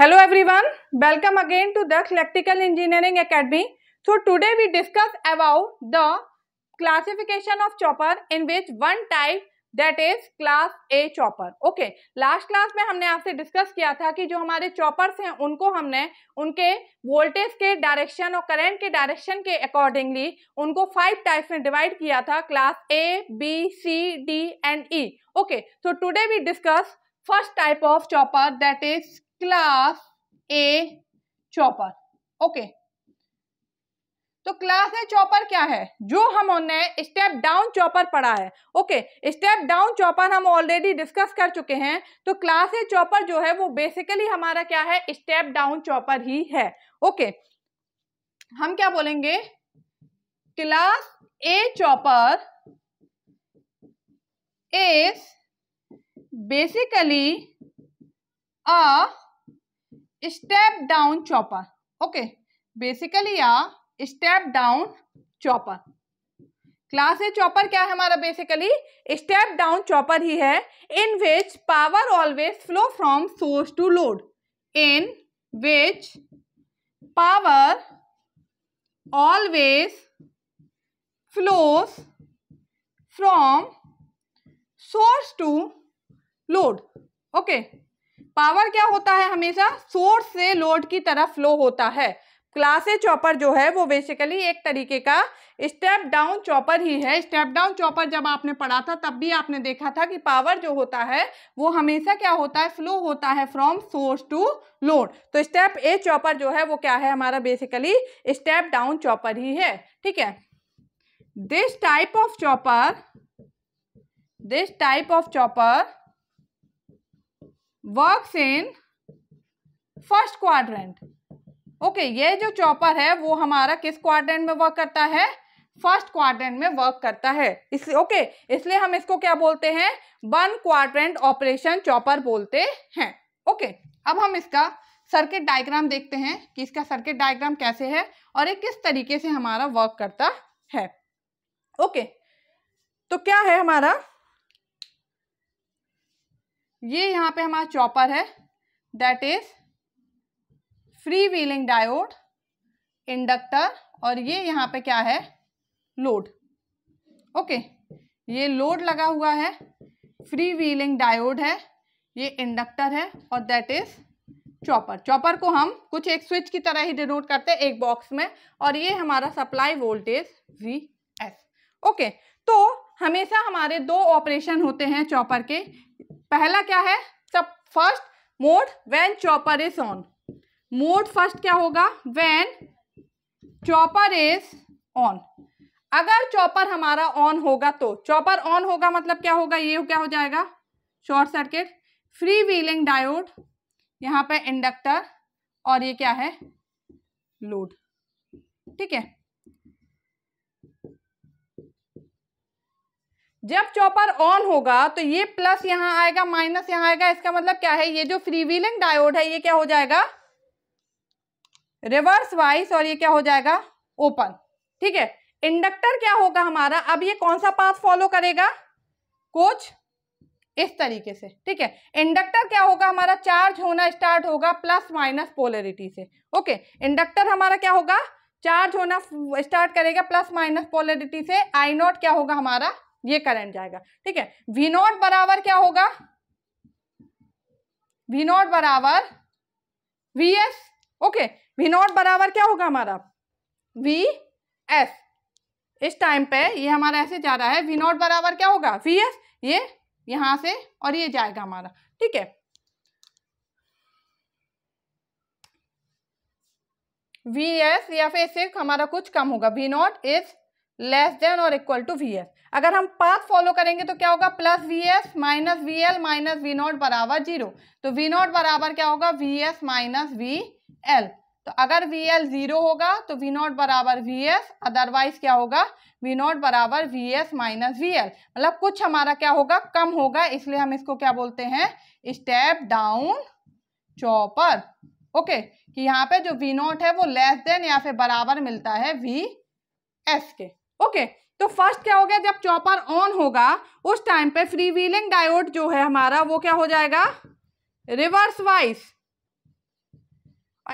Hello everyone welcome again to the electrical engineering academy so today we discuss about the classification of chopper in which one type that is class A chopper okay last class में हमने आपसे discuss किया था कि जो हमारे choppers हैं उनको हमने उनके वोल्टेज के डायरेक्शन और करंट के डायरेक्शन के अकॉर्डिंगली उनको फाइव टाइप्स में डिवाइड किया था class A B C D and E okay so today we discuss first type of chopper that is class A chopper okay तो क्लास ए चॉपर क्या है जो हमने स्टेप डाउन चौपर पढ़ा है ओके स्टेप डाउन चॉपर हम already discuss कर चुके हैं तो क्लास ए चौपर जो है वो बेसिकली हमारा क्या है स्टेप डाउन चौपर ही है ओके हम क्या बोलेंगे class A chopper is basically a step down chopper okay basically या step down chopper class A chopper क्या है हमारा बेसिकली स्टेप डाउन चॉपर ही है in which power always flow from source to load in which power always flows from source to load okay okay. Power क्या होता है हमेशा source से लोड की तरफ फ्लो होता है क्लासे चॉपर जो है वो बेसिकली एक तरीके का स्टेप डाउन चॉपर ही है स्टेप डाउन चॉपर जब आपने पढ़ा था तब भी आपने देखा था कि पावर जो होता है वो हमेशा क्या होता है फ्लो होता है फ्रॉम सोर्स टू लोड तो स्टेप ए चॉपर जो है वो क्या है हमारा बेसिकली स्टेप डाउन चॉपर ही है ठीक है this type of chopper this type of chopper works in first quadrant okay ये जो चॉपर है वो हमारा किस क्वाड्रेंट में वर्क करता है फर्स्ट क्वाड्रेंट में वर्क करता है इसलिए ओके okay, इसलिए हम इसको क्या बोलते हैं वन क्वाड्रेंट ऑपरेशन चॉपर बोलते हैं ओके okay, अब हम इसका सर्किट डायग्राम देखते हैं कि इसका सर्किट डायग्राम कैसे है और ये किस तरीके से हमारा वर्क करता है ओके okay, तो क्या है हमारा ये यहाँ पे हमारा चॉपर है that is free wheeling diode inductor और ये यहाँ पे क्या है लोड ओके ये लोड लगा हुआ है फ्री व्हीलिंग डायोड है ये इंडक्टर है और दैट इज चॉपर चॉपर को हम कुछ एक स्विच की तरह ही डिनोट करते हैं एक बॉक्स में और ये हमारा supply voltage V S okay तो हमेशा हमारे दो ऑपरेशन होते हैं चॉपर के पहला क्या है सब first mode when chopper is on mode first क्या होगा व्हेन चॉपर इज ऑन अगर चॉपर हमारा ऑन होगा तो चॉपर ऑन होगा मतलब क्या होगा ये क्या हो जाएगा short circuit free wheeling diode यहाँ पे इंडक्टर और ये क्या है लोड ठीक है जब चॉपर ऑन होगा तो ये प्लस यहाँ आएगा माइनस यहाँ आएगा इसका मतलब क्या है ये जो फ्री व्हीलिंग डायोड है ये क्या हो जाएगा रिवर्स वाइस और ये क्या हो जाएगा ओपन ठीक है इंडक्टर क्या होगा हमारा अब ये कौन सा पाथ फॉलो करेगा कोच इस तरीके से ठीक है इंडक्टर क्या होगा हमारा चार्ज होना स्टार्ट होगा प्लस माइनस पोलरिटी से ओके इंडक्टर हमारा क्या होगा चार्ज होना स्टार्ट करेगा प्लस माइनस पोलरिटी से आई नॉट क्या होगा हमारा ये करंट जाएगा ठीक है वी नॉट बराबर क्या होगा वी नॉट बराबर V S okay V not बराबर क्या होगा हमारा वी एस इस टाइम पे ये हमारा ऐसे जा रहा है वी नॉट बराबर क्या होगा वी एस ये यहां से और ये जाएगा हमारा ठीक है वी एस या फिर सिर्फ हमारा कुछ कम होगा V naught is less than और इक्वल टू वी एस अगर हम पाथ फॉलो करेंगे तो क्या होगा plus V S minus V L minus V not बराबर जीरो तो वी नॉट बराबर क्या होगा V S minus V L तो अगर वी एल जीरो होगा तो वी नॉट बराबर वी एस अदरवाइज क्या होगा वी नॉट बराबर V S minus V L मतलब कुछ हमारा क्या होगा कम होगा इसलिए हम इसको क्या बोलते हैं स्टेप डाउन चॉपर ओके कि यहाँ पे जो वी नॉट है वो लेस देन या फिर बराबर मिलता है वी एस के ओके तो फर्स्ट क्या हो गया जब चॉपर ऑन होगा उस टाइम पे फ्री व्हीलिंग डायोड जो है हमारा वो क्या हो जाएगा रिवर्स वाइज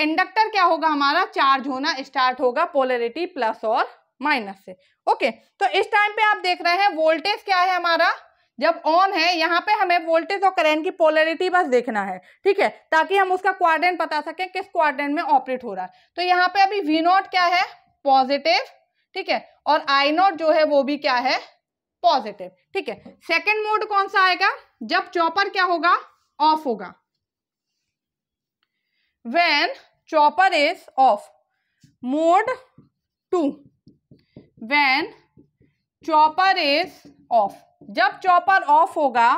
इंडक्टर क्या होगा हमारा चार्ज होना स्टार्ट होगा पोलरिटी प्लस और माइनस से ओके तो इस टाइम पे आप देख रहे हैं वोल्टेज क्या है हमारा जब ऑन है यहाँ पे हमें वोल्टेज और करेंट की पोलरिटी बस देखना है ठीक है ताकि हम उसका क्वार बता सकें किस क्वार में ऑपरेट हो रहा है तो यहाँ पे अभी वी नॉट क्या है पॉजिटिव ठीक है और आई नॉट जो है वो भी क्या है पॉजिटिव ठीक है सेकेंड मोड कौन सा आएगा जब चॉपर क्या होगा ऑफ होगा when chopper is off mode two when chopper is off जब चॉपर ऑफ होगा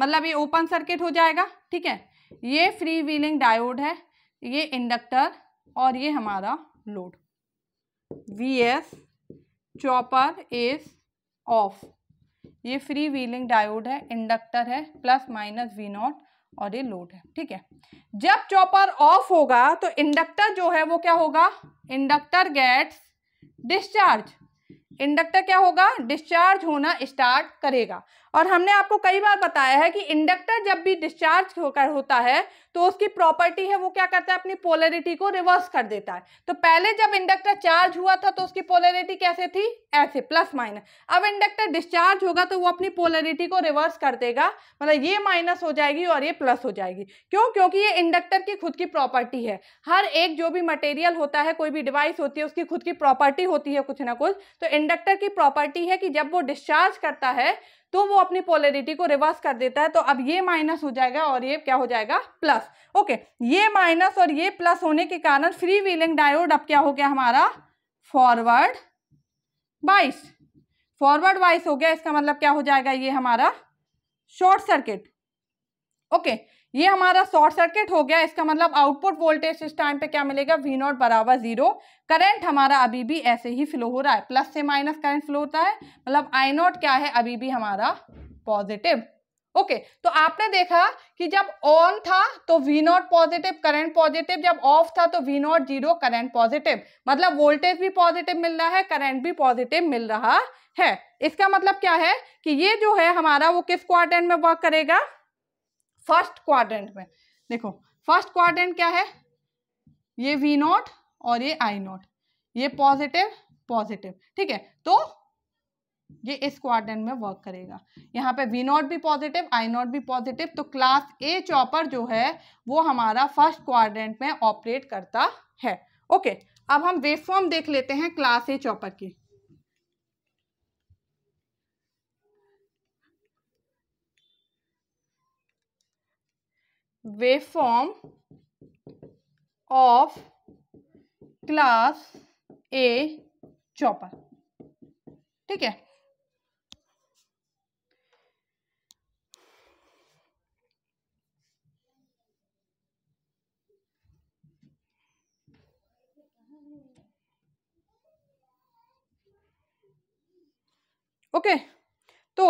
मतलब ये ओपन सर्किट हो जाएगा ठीक है ये फ्री व्हीलिंग डायोड है ये इंडक्टर और ये हमारा load V S chopper is off ये फ्री व्हीलिंग डायोड है इंडक्टर है प्लस माइनस वी नॉट और ये लोड है ठीक है जब चॉपर ऑफ होगा तो इंडक्टर जो है वो क्या होगा इंडक्टर गेट्स डिस्चार्ज इंडक्टर क्या होगा डिस्चार्ज होना स्टार्ट करेगा और हमने आपको कई बार बताया है कि इंडक्टर जब भी डिस्चार्ज होकर होता है तो उसकी प्रॉपर्टी है वो क्या करता है अपनी पोलरिटी को रिवर्स कर देता है तो पहले जब इंडक्टर चार्ज हुआ था तो उसकी पोलरिटी कैसे थी ऐसे प्लस माइनस अब इंडक्टर डिस्चार्ज होगा तो वो अपनी पोलरिटी को रिवर्स कर देगा मतलब ये माइनस हो जाएगी और ये प्लस हो जाएगी क्यों क्योंकि ये इंडक्टर की खुद की प्रॉपर्टी है हर एक जो भी मटेरियल होता है कोई भी डिवाइस होती है उसकी खुद की प्रॉपर्टी होती है कुछ ना कुछ तो इंडक्टर इंडक्टर की प्रॉपर्टी है कि जब वो डिस्चार्ज करता है तो वो अपनी पोलरिटी को रिवर्स कर देता है तो अब ये माइनस हो जाएगा और ये क्या हो जाएगा प्लस ओके ये माइनस और ये प्लस होने के कारण फ्री व्हीलिंग डायोड अब क्या हो गया हमारा फॉरवर्ड बाइस फॉरवर्ड बाइस हो गया इसका मतलब क्या हो जाएगा ये हमारा शॉर्ट सर्किट ओके okay. ये हमारा शॉर्ट सर्किट हो गया इसका मतलब आउटपुट वोल्टेज इस टाइम पे क्या मिलेगा वी नॉट बराबर जीरो करंट हमारा अभी भी ऐसे ही फ्लो हो रहा है प्लस से माइनस करंट फ्लो होता है मतलब आई नॉट क्या है अभी भी हमारा पॉजिटिव ओके okay, तो आपने देखा कि जब ऑन था तो V naught positive current positive जब ऑफ था तो V naught zero current positive मतलब वोल्टेज भी पॉजिटिव मिल रहा है करंट भी पॉजिटिव मिल रहा है इसका मतलब क्या है कि ये जो है हमारा वो किस क्वार्टर में वर्क करेगा फर्स्ट क्वाड्रेंट में देखो फर्स्ट क्वाड्रेंट क्या है ये वी नॉट और ये आई नॉट ये पॉजिटिव पॉजिटिव ठीक है तो ये इस क्वाड्रेंट में वर्क करेगा यहाँ पे वी नॉट भी पॉजिटिव आई नॉट भी पॉजिटिव तो क्लास ए चॉपर जो है वो हमारा फर्स्ट क्वाड्रेंट में ऑपरेट करता है ओके अब हम वेवफॉर्म देख लेते हैं क्लास ए चॉपर की waveform of class A chopper ठीक है ओके okay, तो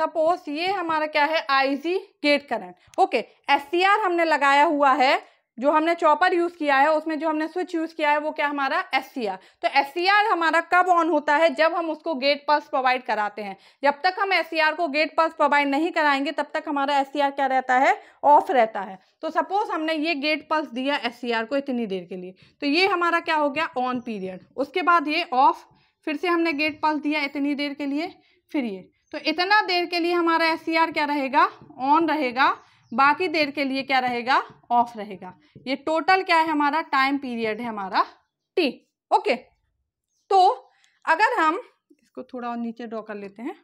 सपोज ये हमारा क्या है IG gate current okay SCR हमने लगाया हुआ है जो हमने चॉपर यूज़ किया है उसमें जो हमने स्विच यूज़ किया है वो क्या हमारा एस तो एस हमारा कब ऑन होता है जब हम उसको गेट पल्स प्रोवाइड कराते हैं जब तक हम एस को गेट पल्स प्रोवाइड नहीं कराएंगे तब तक हमारा एस क्या रहता है ऑफ रहता है तो सपोज हमने ये गेट पल्स दिया एस को इतनी देर के लिए तो ये हमारा क्या हो गया ऑन पीरियड उसके बाद ये ऑफ फिर से हमने गेट पल्स दिया इतनी देर के लिए फिर ये तो इतना देर के लिए हमारा एस e क्या रहेगा ऑन रहेगा बाकी देर के लिए क्या रहेगा ऑफ रहेगा ये टोटल क्या है हमारा टाइम पीरियड है हमारा टी ओके तो अगर हम इसको थोड़ा और नीचे ड्रॉ कर लेते हैं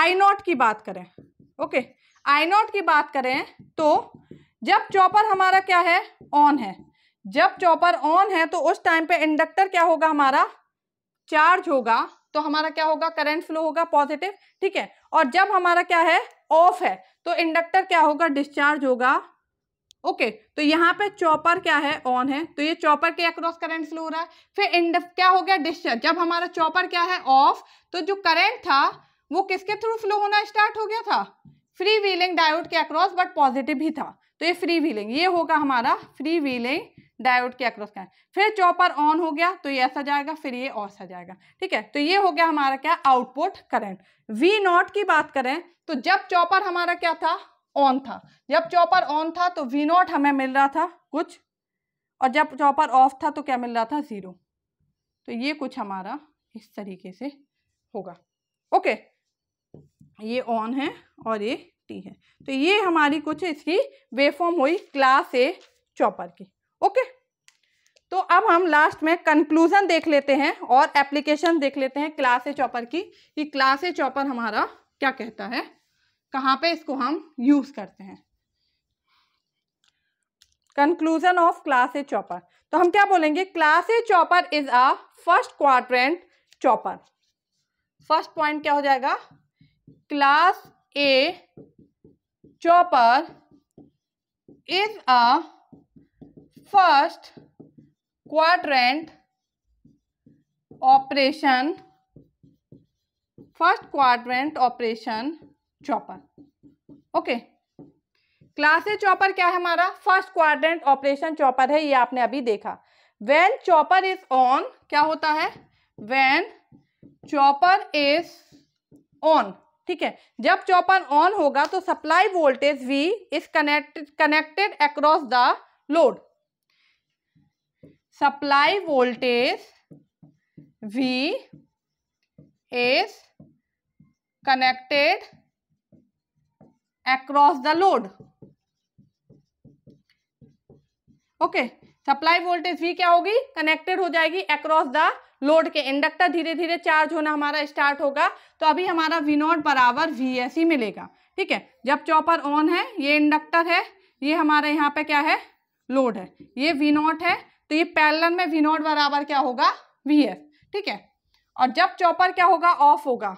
आई नॉट की बात करें ओके आई नॉट की बात करें तो जब चॉपर हमारा क्या है ऑन है जब चॉपर ऑन है तो उस टाइम पे इंडक्टर क्या होगा हमारा चार्ज होगा तो हमारा क्या होगा करंट फ्लो होगा पॉजिटिव ठीक है और जब हमारा क्या है ऑफ है तो इंडक्टर क्या होगा डिस्चार्ज होगा ओके okay, तो यहाँ पे चॉपर क्या है ऑन है तो ये चॉपर के अक्रॉस करंट फ्लो हो रहा है फिर इंड क्या हो गया डिस्चार्ज जब हमारा चॉपर क्या है ऑफ तो जो करंट था वो किसके थ्रू फ्लो होना स्टार्ट हो गया था फ्री व्हीलिंग डायोड के अक्रॉस बट पॉजिटिव ही था तो ये फ्री व्हीलिंग ये होगा हमारा फ्री व्हीलिंग डायोड के अक्रॉस है फिर चॉपर ऑन हो गया तो ये ऐसा जाएगा फिर ये और सा जाएगा ठीक है तो ये हो गया हमारा क्या आउटपुट करंट वी नॉट की बात करें तो जब चॉपर हमारा क्या था ऑन था जब चॉपर ऑन था तो वी नॉट हमें मिल रहा था कुछ और जब चॉपर ऑफ था तो क्या मिल रहा था ज़ीरो तो ये कुछ हमारा इस तरीके से होगा ओके ये ऑन है और ये टी है तो ये हमारी कुछ इसकी वेफॉर्म हुई क्लास ए चॉपर की ओके तो अब हम लास्ट में कंक्लूजन देख लेते हैं और एप्लीकेशन देख लेते हैं क्लास ए चॉपर की कि क्लास ए चॉपर हमारा क्या कहता है कहाँ पे इसको हम यूज करते हैं conclusion of class A chopper तो हम क्या बोलेंगे class A chopper is a first quadrant chopper first point क्या हो जाएगा class A chopper is a first quadrant operation first quadrant operation chopper okay class A chopper क्या है हमारा फर्स्ट क्वाड्रेंट ऑपरेशन चॉपर है ये आपने अभी देखा व्हेन चॉपर इज ऑन क्या होता है व्हेन चॉपर इज ऑन ठीक है जब चॉपर ऑन होगा तो supply voltage V is connected connected across the load supply voltage v is connected across the load okay supply voltage भी क्या होगी कनेक्टेड हो जाएगी अक्रॉस द लोड के इंडक्टर धीरे धीरे चार्ज होना हमारा स्टार्ट होगा तो अभी हमारा वी नॉट बराबर वी एस ही मिलेगा ठीक है जब चॉपर ऑन है ये इंडक्टर है ये हमारे यहाँ पे क्या है लोड है ये वी नॉट है तो ये पैरेलल में वी नॉट बराबर क्या होगा वी एफ ठीक है और जब चॉपर क्या होगा ऑफ होगा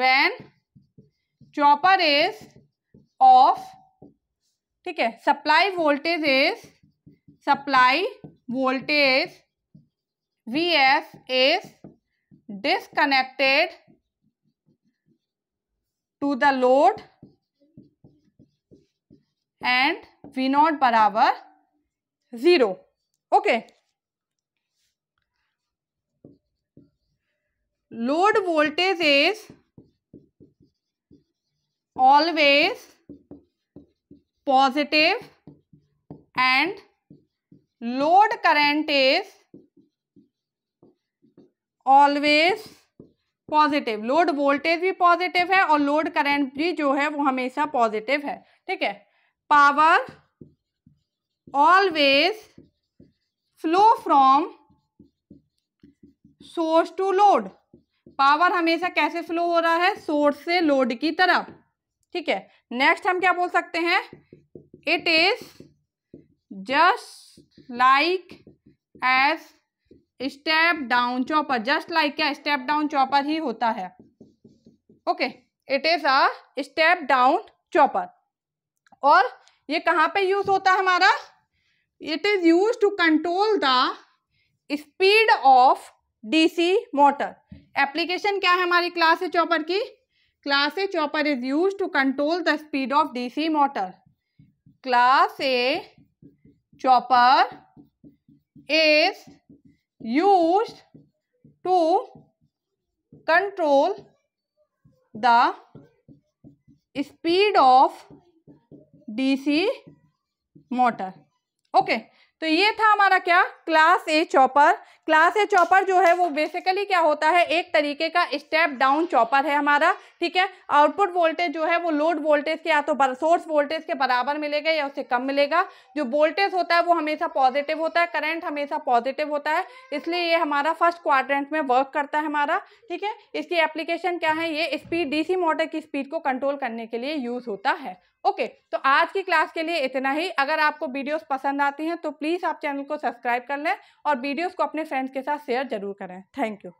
वेन चॉपर इज ऑफ ठीक है supply voltage is supply voltage V F is disconnected to the load and V not बराबर zero okay load voltage is always positive and load current is always positive load voltage भी positive है और load current भी जो है वो हमेशा positive है ठीक है power always flow from source to load power हमेशा कैसे फ्लो हो रहा है सोर्स से लोड की तरफ ठीक है नेक्स्ट हम क्या बोल सकते हैं it is just like as step down chopper just like क्या स्टेप डाउन चॉपर ही होता है okay it is a step down chopper और ये कहाँ पे यूज होता है हमारा is use to control the speed of D C motor application क्या है हमारी क्लास चॉपर की class A chopper is use to control the speed of DC motor class A chopper is use to control the speed of DC motor okay तो ये था हमारा क्या class A chopper class A chopper जो है वो basically क्या होता है एक तरीके का स्टेप डाउन चॉपर है हमारा ठीक है आउटपुट वोल्टेज जो है वो लोड वोल्टेज के या तो सोर्स वोल्टेज के बराबर मिलेगा या उससे कम मिलेगा जो वोल्टेज होता है वो हमेशा पॉजिटिव होता है करंट हमेशा पॉजिटिव होता है इसलिए ये हमारा फर्स्ट क्वाड्रेंट में वर्क करता है हमारा ठीक है इसकी एप्लीकेशन क्या है ये स्पीड डी मोटर की स्पीड को कंट्रोल करने के लिए यूज़ होता है ओके okay, तो आज की क्लास के लिए इतना ही अगर आपको वीडियोस पसंद आती हैं तो प्लीज़ आप चैनल को सब्सक्राइब कर लें और वीडियोस को अपने फ्रेंड्स के साथ शेयर जरूर करें थैंक यू